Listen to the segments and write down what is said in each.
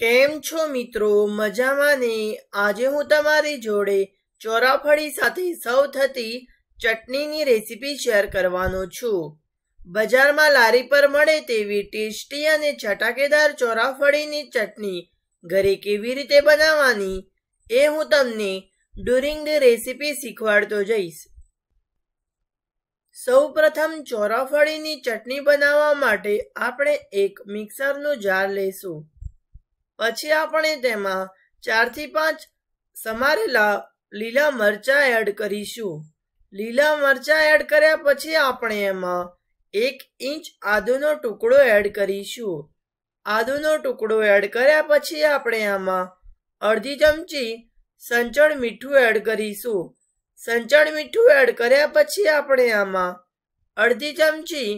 કેમ છો મિત્રો મજામાં ને આજે હું તમારી જોડે ચોરાફળી સાથે સૌ થતી ચટણીની રેસીપી શેર કરવાનો છું બજારમાં લારી પર મળે તેવી ટેસ્ટી અને ચટાકેદાર ચોરાફળીની ચટણી ઘરે કેવી રીતે બનાવવાની એ હું તમને ડ્યુરિંગ ધ રેસીપી શીખવાડતો જઈશ સૌ પ્રથમ ચોરાફળીની ચટણી બનાવવા માટે આપણે એક મિક્સરનું જાર લઈશું પછી આપણે તેમાં ચારથી પાંચ સમારેલા લીલા મરચાં એડ કરીશું લીલા મરચાં એડ કર્યા પછી આપણે એમાં એક ઇંચ આદુનો ટુકડો એડ કરીશું આદુનો ટુકડો એડ કર્યા પછી આપણે આમાં અડધી ચમચી સંચળ મીઠું એડ કરીશું સંચળ મીઠું એડ કર્યા પછી આપણે આમાં અડધી ચમચી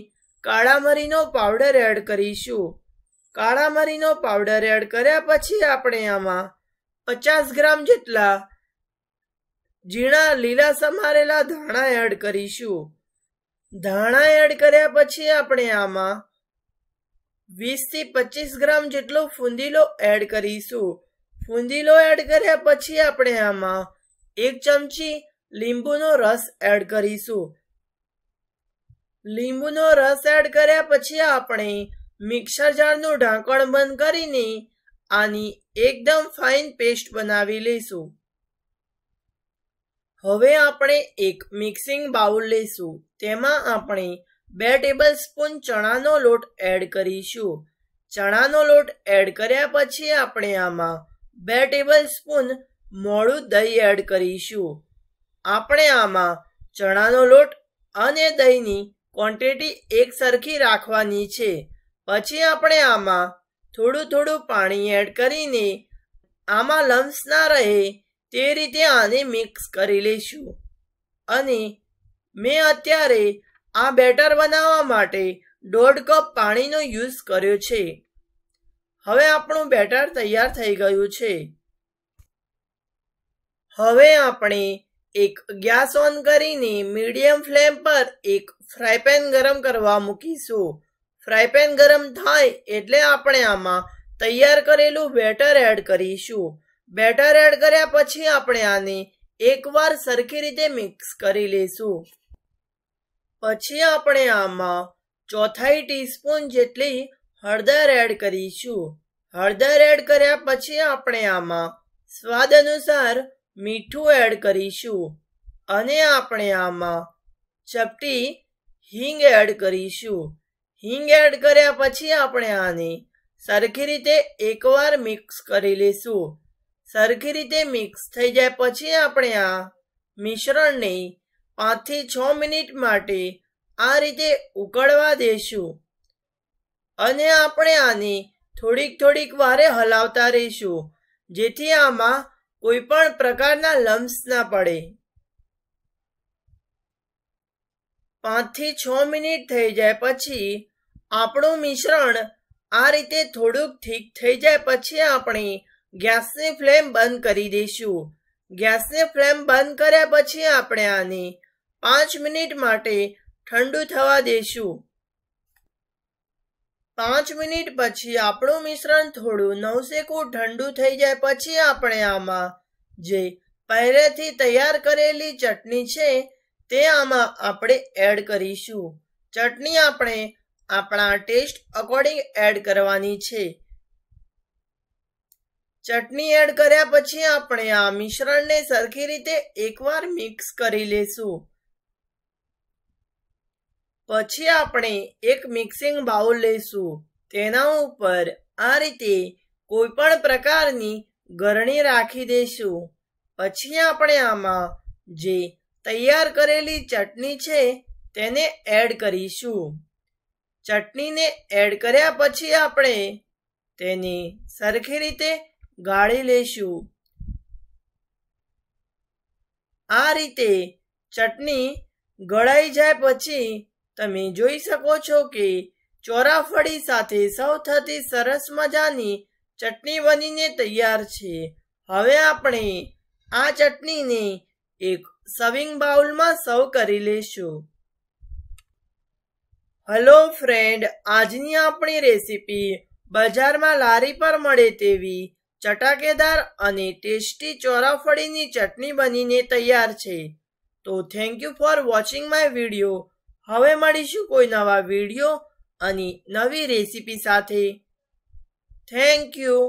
કાળા મરીનો પાવડર એડ કરીશું કાળા મરીનો પાવડર એડ કર્યા પછી આપણે આમાં પચાસ ગ્રામ જેટલા ઝીણા લીલા સમારેલા ધાણા એડ કરીશું ધાણા એડ કર્યા પછી આપણે આમાં વીસથી પચીસ ગ્રામ જેટલો ફૂંદીલો એડ કરીશું ફૂંદીલો એડ કર્યા પછી આપણે આમાં એક ચમચી લીંબુનો રસ એડ કરીશું લીંબુનો રસ એડ કર્યા પછી આપણે મિક્સર જારનું ઢાંકણ બંધ કરીને આની એકદમ ફાઇન પેસ્ટ બનાવી લઈશું હવે આપણે એક મિક્સિંગ બાઉલ લઈશું તેમાં આપણે બે ટેબલ સ્પૂન ચણાનો લોટ એડ કરીશું ચણાનો લોટ એડ કર્યા પછી આપણે આમાં બે ટેબલ સ્પૂન મોડું દહીં એડ કરીશું આપણે આમાં ચણાનો લોટ અને દહીંની ક્વોન્ટિટી એક સરખી રાખવાની છે પછી આપણે આમાં થોડું થોડું પાણી એડ કરીને આમાં લમ્સ ના રહે તે રીતે આને મિક્સ કરી લઈશું અને મેં અત્યારે આ બેટર બનાવવા માટે દોઢ કપ પાણીનો યુઝ કર્યો છે હવે આપણું બેટર તૈયાર થઈ ગયું છે હવે આપણે એક ગેસ ઓન કરીને મીડિયમ ફ્લેમ પર એક ફ્રાય પેન ગરમ કરવા મૂકીશું ફ્રાય ગરમ થાય એટલે આપણે આમાં તૈયાર કરેલું બેટર એડ કરીશું બેટર એડ કર્યા પછી આપણે આને એકવાર સરખી રીતે મિક્સ કરી લઈશું પછી આપણે આમાં ચોથાઈ ટીસ્પૂન જેટલી હળદર એડ કરીશું હળદર એડ કર્યા પછી આપણે આમાં સ્વાદ અનુસાર મીઠું એડ કરીશું અને આપણે આમાં ચપટી હિંગ એડ કરીશું હિંગ એડ કર્યા પછી આપણે આને સરખી રીતે એકવાર મિક્સ કરી લઈશું સરખી રીતે મિક્સ થઈ જાય પછી આપણે આ મિશ્રણને પાંચથી છ મિનિટ માટે આ રીતે ઉકળવા દેશું અને આપણે આને થોડીક થોડીક વારે હલાવતા રહીશું જેથી આમાં કોઈ પણ પ્રકારના લમ્સ ના પડે પાંચથી છ મિનિટ થઈ જાય પછી આપણું મિશ્રણ આ રીતે થોડુંક ઠીક થઈ જાય પછી આપણે ગેસની ફ્લેમ બંધ કરી દઈશું ગેસની ફ્લેમ બંધ કર્યા પછી આપણે આને પાંચ મિનિટ માટે ઠંડુ થવા દઈશું પાંચ મિનિટ પછી આપણું મિશ્રણ થોડું નવસેકું ઠંડુ થઈ જાય પછી આપણે આમાં જે પહેલેથી તૈયાર કરેલી ચટણી છે તે આમાં આપણે એડ કરીશું ચટણી આપણે આપણા ટેસ્ટ અકોર્ડિંગ એડ કરવાની છે ચટણી એડ કર્યા પછી આપણે આ મિશ્રણને સરખી રીતે એકવાર મિક્સ કરી લેશું પછી આપણે એક મિક્સિંગ બાઉલ લેશું તેના ઉપર આ રીતે કોઈ પણ પ્રકારની ગરણી રાખી દઈશું પછી આપણે આમાં જે તૈયાર કરેલી ચટણી છે તેને એડ કરીશું ચટણીને એડ કર્યા પછી આપણે તેને સરખી રીતે ગાળી લેશું આ રીતે ચટણી ગળાઈ જાય પછી તમે જોઈ શકો છો કે ચોરાફળી સાથે સૌ થતી સરસ મજાની ચટણી બનીને તૈયાર છે હવે આપણે આ ચટણીને એક સવિંગ બાઉલમાં સર્વ કરી લેશું હલો ફ્રેન્ડ આજની આપણી રેસીપી બજારમાં લારી પર મળે તેવી ચટાકેદાર અને ટેસ્ટી ચોરાફળીની ચટણી બનીને તૈયાર છે તો thank you for watching my video હવે મળીશું કોઈ નવા વિડીયો અને નવી રેસીપી સાથે થેન્ક યુ